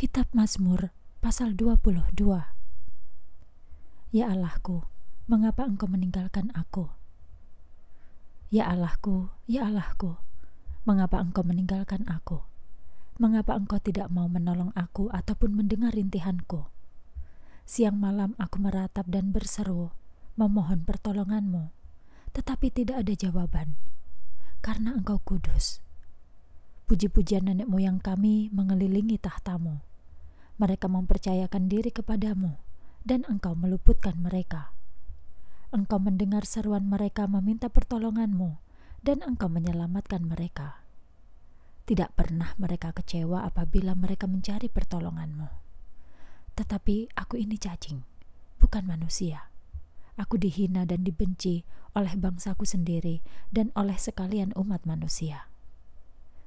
Kitab Mazmur pasal 22 Ya Allahku, mengapa engkau meninggalkan aku? Ya Allahku, ya Allahku, mengapa engkau meninggalkan aku? Mengapa engkau tidak mau menolong aku ataupun mendengar rintihanku? Siang malam aku meratap dan berseru, memohon pertolonganmu, tetapi tidak ada jawaban, karena engkau kudus. Puji-pujian nenek moyang kami mengelilingi tahtamu mereka mempercayakan diri kepadamu, dan engkau meluputkan mereka. Engkau mendengar seruan mereka meminta pertolonganmu, dan engkau menyelamatkan mereka. Tidak pernah mereka kecewa apabila mereka mencari pertolonganmu. Tetapi aku ini cacing, bukan manusia. Aku dihina dan dibenci oleh bangsaku sendiri dan oleh sekalian umat manusia.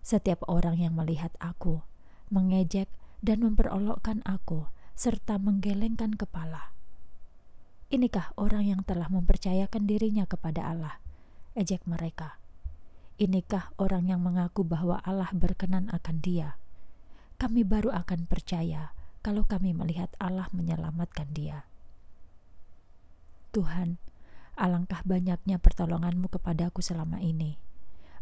Setiap orang yang melihat aku mengejek dan memperolokkan aku, serta menggelengkan kepala. Inikah orang yang telah mempercayakan dirinya kepada Allah? Ejek mereka. Inikah orang yang mengaku bahwa Allah berkenan akan dia? Kami baru akan percaya kalau kami melihat Allah menyelamatkan dia. Tuhan, alangkah banyaknya pertolonganmu kepadaku selama ini.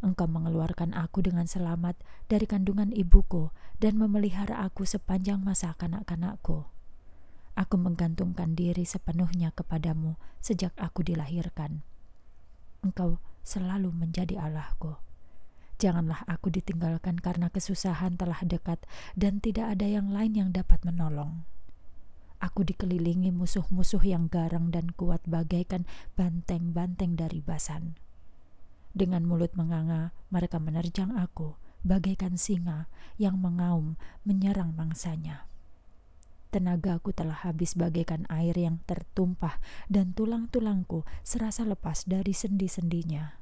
Engkau mengeluarkan aku dengan selamat dari kandungan ibuku dan memelihara aku sepanjang masa kanak-kanakku. Aku menggantungkan diri sepenuhnya kepadamu sejak aku dilahirkan. Engkau selalu menjadi Allahku. Janganlah aku ditinggalkan karena kesusahan telah dekat dan tidak ada yang lain yang dapat menolong. Aku dikelilingi musuh-musuh yang garang dan kuat bagaikan banteng-banteng dari basan. Dengan mulut menganga, mereka menerjang aku, bagaikan singa yang mengaum menyerang mangsanya. Tenagaku telah habis bagaikan air yang tertumpah dan tulang-tulangku serasa lepas dari sendi-sendinya.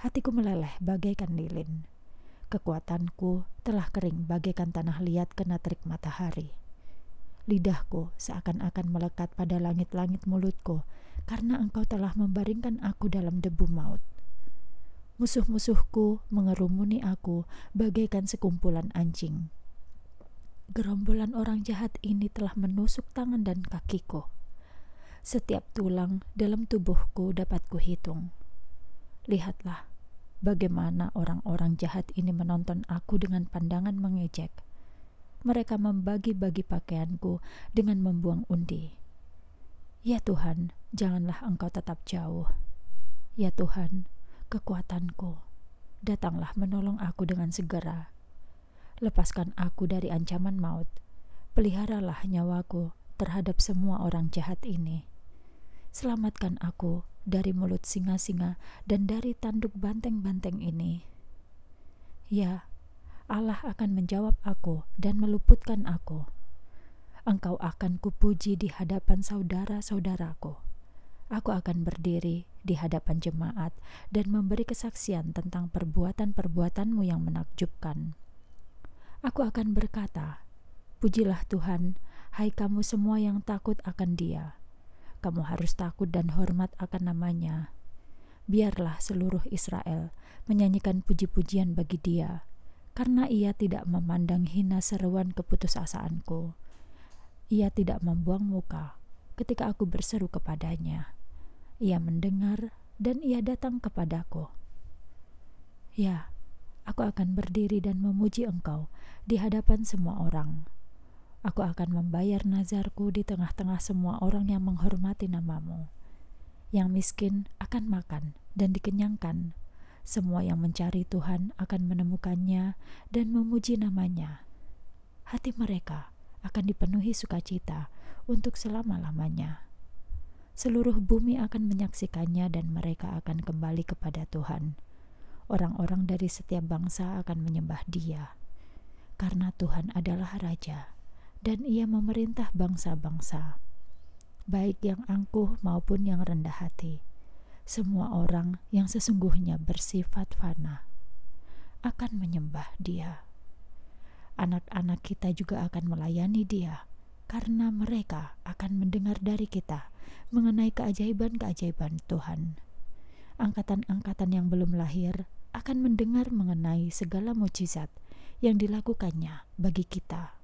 Hatiku meleleh bagaikan lilin. Kekuatanku telah kering bagaikan tanah liat kena terik matahari. Lidahku seakan-akan melekat pada langit-langit mulutku karena engkau telah membaringkan aku dalam debu maut. Musuh-musuhku mengerumuni aku bagaikan sekumpulan anjing. Gerombolan orang jahat ini telah menusuk tangan dan kakiku. Setiap tulang dalam tubuhku dapat kuhitung. Lihatlah bagaimana orang-orang jahat ini menonton aku dengan pandangan mengejek. Mereka membagi-bagi pakaianku dengan membuang undi. Ya Tuhan, janganlah Engkau tetap jauh. Ya Tuhan, kekuatanku. Datanglah menolong aku dengan segera. Lepaskan aku dari ancaman maut. Peliharalah nyawaku terhadap semua orang jahat ini. Selamatkan aku dari mulut singa-singa dan dari tanduk banteng-banteng ini. Ya, Allah akan menjawab aku dan meluputkan aku. Engkau akan kupuji di hadapan saudara-saudaraku. Aku akan berdiri di hadapan jemaat dan memberi kesaksian tentang perbuatan-perbuatanmu yang menakjubkan. Aku akan berkata, Pujilah Tuhan, hai kamu semua yang takut akan dia. Kamu harus takut dan hormat akan namanya. Biarlah seluruh Israel menyanyikan puji-pujian bagi dia, karena ia tidak memandang hina seruan keputusasaanku. Ia tidak membuang muka ketika aku berseru kepadanya. Ia mendengar dan ia datang kepadaku. Ya, aku akan berdiri dan memuji engkau di hadapan semua orang. Aku akan membayar nazarku di tengah-tengah semua orang yang menghormati namamu. Yang miskin akan makan dan dikenyangkan. Semua yang mencari Tuhan akan menemukannya dan memuji namanya. Hati mereka akan dipenuhi sukacita untuk selama-lamanya seluruh bumi akan menyaksikannya dan mereka akan kembali kepada Tuhan. Orang-orang dari setiap bangsa akan menyembah Dia, karena Tuhan adalah Raja dan Ia memerintah bangsa-bangsa, baik yang angkuh maupun yang rendah hati. Semua orang yang sesungguhnya bersifat fana akan menyembah Dia. Anak-anak kita juga akan melayani Dia, karena mereka akan mendengar dari kita mengenai keajaiban-keajaiban Tuhan. Angkatan-angkatan yang belum lahir akan mendengar mengenai segala mujizat yang dilakukannya bagi kita